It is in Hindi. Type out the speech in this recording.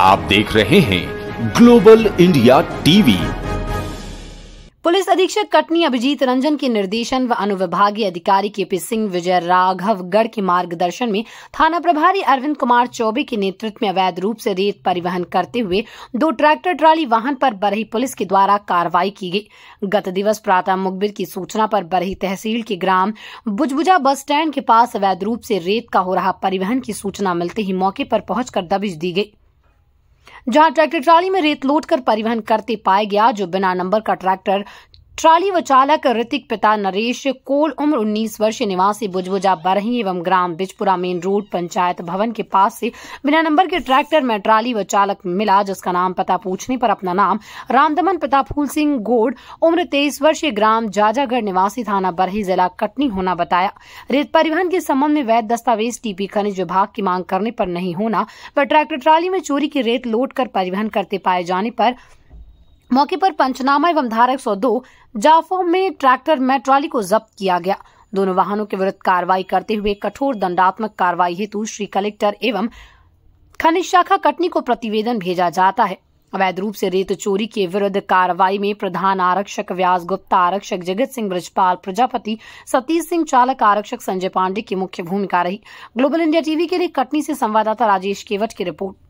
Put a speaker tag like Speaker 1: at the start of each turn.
Speaker 1: आप देख रहे हैं ग्लोबल इंडिया टीवी पुलिस अधीक्षक कटनी अभिजीत रंजन के निर्देशन व अनुविभागीय अधिकारी के पी सिंह विजय राघवगढ़ के मार्गदर्शन में थाना प्रभारी अरविंद कुमार चौबे के नेतृत्व में अवैध रूप से रेत परिवहन करते हुए दो ट्रैक्टर ट्राली वाहन पर बरही पुलिस के द्वारा कार्रवाई की गई गत दिवस प्रातः मुखबिर की सूचना पर बरही तहसील के ग्राम बुजबुजा बस स्टैंड के पास अवैध रूप से रेत का हो रहा परिवहन की सूचना मिलते ही मौके पर पहुंचकर दबिश दी गई जहां ट्रैक्टर ट्राली में रेत लोड कर परिवहन करते पाया गया जो बिना नंबर का ट्रैक्टर ट्राली व चालक ऋतिक पिता नरेश कोल उम्र 19 वर्षीय निवासी बुजबुजा बरही एवं ग्राम बिजपुरा मेन रोड पंचायत भवन के पास से बिना नंबर के ट्रैक्टर में ट्राली व चालक मिला जिसका नाम पता पूछने पर अपना नाम रामदमन पिता फूल सिंह गोड उम्र तेईस वर्षीय ग्राम जाजागढ़ निवासी थाना बरही जिला कटनी होना बताया रेत परिवहन के संबंध में वैध दस्तावेज टीपी खनिज विभाग की मांग करने पर नहीं होना व ट्रैक्टर ट्राली में चोरी की रेत लोड कर परिवहन करते पाए जाने पर मौके पर पंचनामा एवं धारा दो जाफो में ट्रैक्टर में ट्रॉली को जब्त किया गया दोनों वाहनों के विरुद्ध कार्रवाई करते हुए कठोर दंडात्मक कार्रवाई हेतु श्री कलेक्टर एवं खनिज शाखा कटनी को प्रतिवेदन भेजा जाता है अवैध रूप से रेत चोरी के विरुद्ध कार्रवाई में प्रधान आरक्षक व्यास गुप्ता आरक्षक जगत सिंह ब्रजपाल प्रजापति सतीश सिंह चालक आरक्षक संजय पांडे की मुख्य भूमिका रही ग्लोबल इंडिया टीवी के लिए कटनी से संवाददाता राजेश केवट की रिपोर्ट